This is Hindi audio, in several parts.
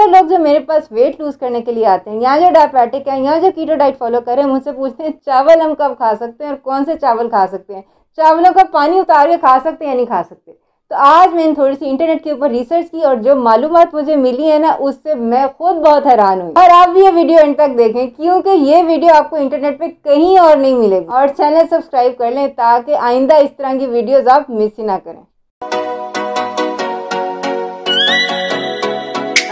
अक्सर लोग जो मेरे पास वेट लूज़ करने के लिए आते हैं यहाँ जो डायबेटिक है यहाँ जो कीटो डाइट फॉलो कर रहे हैं मुझसे पूछते हैं चावल हम कब खा सकते हैं और कौन से चावल खा सकते हैं चावलों का पानी उतार के खा सकते हैं या नहीं खा सकते तो आज मैंने थोड़ी सी इंटरनेट के ऊपर रिसर्च की और जो मालूम मुझे मिली है ना उससे मैं खुद बहुत हैरान हुई और आप भी ये वीडियो एंड तक देखें क्योंकि ये वीडियो आपको इंटरनेट पे कहीं और नहीं मिलेगी और चैनल सब्सक्राइब कर लें ताकि आइंदा इस तरह की वीडियोज आप मिस ही ना करें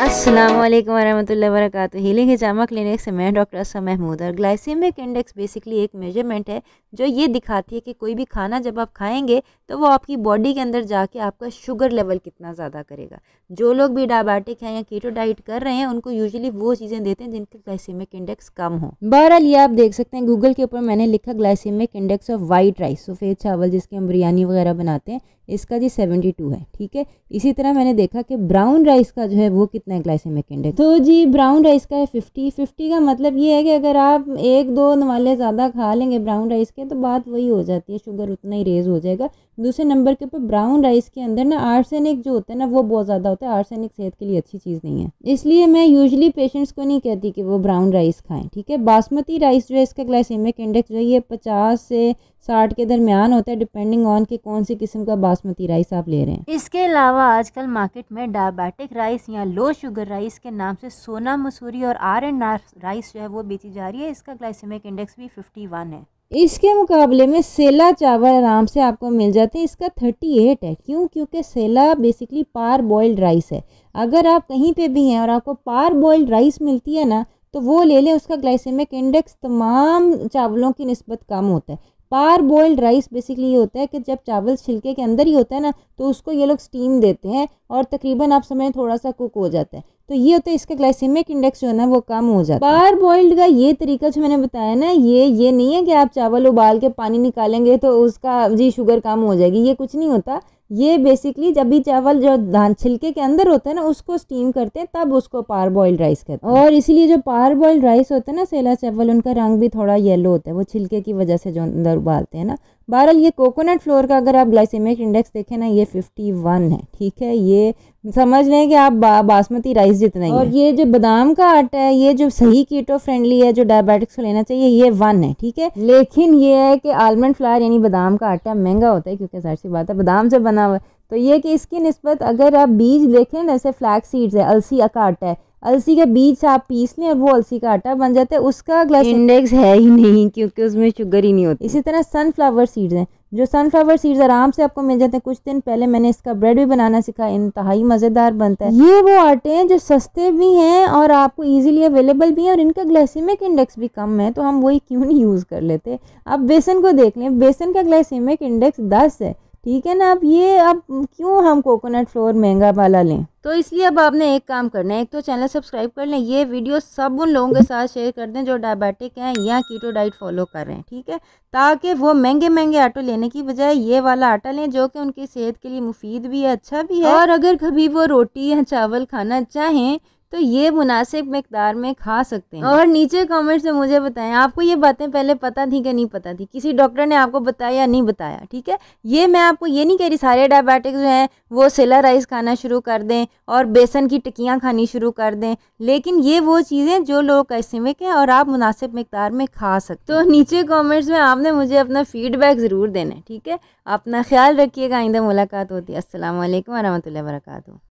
असल वालेकुम वरहमतुल्लाहि वरकत हीलिंग हिजामा क्लिनिक से मैं डॉक्टर असम महमूद और ग्लाइसिमिक इंडेक्स बेसिकली एक मेजरमेंट है जो ये दिखाती है कि कोई भी खाना जब आप खाएंगे तो वो आपकी बॉडी के अंदर जाके आपका शुगर लेवल कितना ज़्यादा करेगा जो लोग भी डायबाटिक हैं या कीटो डाइट कर रहे हैं उनको यूजली वो चीज़ें देते हैं जिनके ग्लाइसिमिक इंडेक्स कम हो बहरहाल ये आप देख सकते हैं गूगल के ऊपर मैंने लिखा glycemic index of white rice सफ़ेद चावल जिसके हम बिरयानी वगैरह बनाते हैं इसका जी सेवेंटी है ठीक है इसी तरह मैंने देखा कि ब्राउन राइस का जो है वो कितना हैं ग्लाइसेमिक इंडेक्स तो जी ब्राउन राइस का है फिफ्टी फिफ्टी का मतलब ये है कि अगर आप एक दो नवाले ज़्यादा खा लेंगे ब्राउन राइस के तो बात वही हो जाती है शुगर उतना ही रेज हो जाएगा दूसरे नंबर के ऊपर ब्राउन राइस के अंदर ना आर्सेनिक जो होता है ना वो बहुत ज़्यादा होता है आर्सेनिक सेहत के लिए अच्छी चीज़ नहीं है इसलिए मैं यूजली पेशेंट्स को नहीं कहती कि वो ब्राउन राइस खाएँ ठीक है बासमती राइस जो है इसका ग्लाइसेमिक इंडेक्स जो है ये पचास से साठ के दरमियान होता है डिपेंडिंग ऑन कि कौन सी किस्म का बासमती राइस आप ले रहे हैं इसके अलावा आजकल मार्केट में डायबिटिक राइस या लो शुगर राइस के नाम से सोना मसूरी और आर एंड आर राइस जो है वो बेची जा रही है इसका ग्लाइसेमिक इंडेक्स भी फिफ्टी वन है इसके मुकाबले में सेला चावल आराम से आपको मिल जाते हैं इसका थर्टी एट है क्यों क्योंकि सेला बेसिकली पार बॉयल्ड राइस है अगर आप कहीं पर भी हैं और आपको पार बॉयल्ड राइस मिलती है ना तो वो ले लें उसका ग्लाइसेमिक इंडेक्स तमाम चावलों की नस्बत कम होता है पार बॉइल्ड राइस बेसिकली ये होता है कि जब चावल छिलके के अंदर ही होता है ना तो उसको ये लोग स्टीम देते हैं और तकरीबन आप समय थोड़ा सा कुक हो जाता है तो ये होता है इसका ग्लाइसेमिक इंडेक्स जो है ना वो कम हो जाता है पार बॉइल्ड का ये तरीका जो मैंने बताया ना ये ये नहीं है कि आप चावल उबाल के पानी निकालेंगे तो उसका जी शुगर कम हो जाएगी ये कुछ नहीं होता ये बेसिकली जब भी चावल जो धान छिलके के अंदर होता है ना उसको स्टीम करते हैं तब उसको पार बॉयल्ड राइस कहते हैं और इसीलिए जो पार बॉयल्ड राइस होता है ना सेला चावल उनका रंग भी थोड़ा येलो होता है वो छिलके की वजह से जो अंदर उबालते हैं ना बहरहाल ये कोकोनट फ्लोर का अगर आप ग्लाइसेमिक इंडेक्स देखें ना ये फिफ्टी वन है ठीक है ये समझ लें कि आप बा, बासमती राइस जितना ही और ये जो बादाम का आटा है ये जो सही कीटो फ्रेंडली है जो डायबिटिक्स को लेना चाहिए ये वन है ठीक है लेकिन ये है कि आलमंड फ्लावर यानी बादाम का आटा महंगा होता है क्योंकि सारी सी बात है बादाम से बना हुआ है तो ये कि इसकी नस्बत अगर आप बीज देखें जैसे फ्लैक सीड्स है अलसी का आटा है अलसी का बीज आप पीस लें और वो अलसी का आटा बन जाता है उसका ग्लास इंडेक्स है ही नहीं क्योंकि उसमें शुगर ही नहीं होती इसी तरह सनफ्लावर सीड्स हैं जो सनफ्लावर सीड्स आराम से आपको मिल जाते हैं कुछ दिन पहले मैंने इसका ब्रेड भी बनाना सीखा इंतहाई मज़ेदार बनता है ये वो आटे हैं जो सस्ते भी हैं और आपको इजीली अवेलेबल भी हैं और इनका ग्लाइसेमिक इंडेक्स भी कम है तो हम वही क्यों नहीं यूज़ कर लेते आप बेसन को देख लें बेसन का ग्लाइसेमिक इंडेक्स दस है ठीक है ना अब ये अब क्यों हम कोकोनट फ्लोर महंगा वाला लें तो इसलिए अब आपने एक काम करना है एक तो चैनल सब्सक्राइब कर लें ये वीडियो सब उन लोगों के साथ शेयर कर दें जो डायबिटिक हैं या कीटो डाइट फॉलो कर रहे हैं ठीक है ताकि वो महंगे महंगे आटो लेने की बजाय ये वाला आटा लें जो कि उनकी सेहत के लिए मुफीद भी है अच्छा भी है और अगर कभी वो रोटी या चावल खाना चाहें तो ये मुनासिब मकदार में खा सकते हैं और नीचे कमेंट्स में मुझे बताएं आपको ये बातें पहले पता थी कि नहीं पता थी किसी डॉक्टर ने आपको बताया या नहीं बताया ठीक है ये मैं आपको ये नहीं कह रही सारे डायबिटिक्स जो हैं वो सेला राइस खाना शुरू कर दें और बेसन की टिक्कियाँ खानी शुरू कर दें लेकिन ये वो चीज़ें जो लोग में कहें और आप मुनासिब मकदार में खा सकते तो नीचे कॉमेंट्स में आपने मुझे अपना फीडबैक ज़रूर देना है ठीक है अपना ख्याल रखिएगा आइंदा मुलाकात होती है असल वरहमल वर्का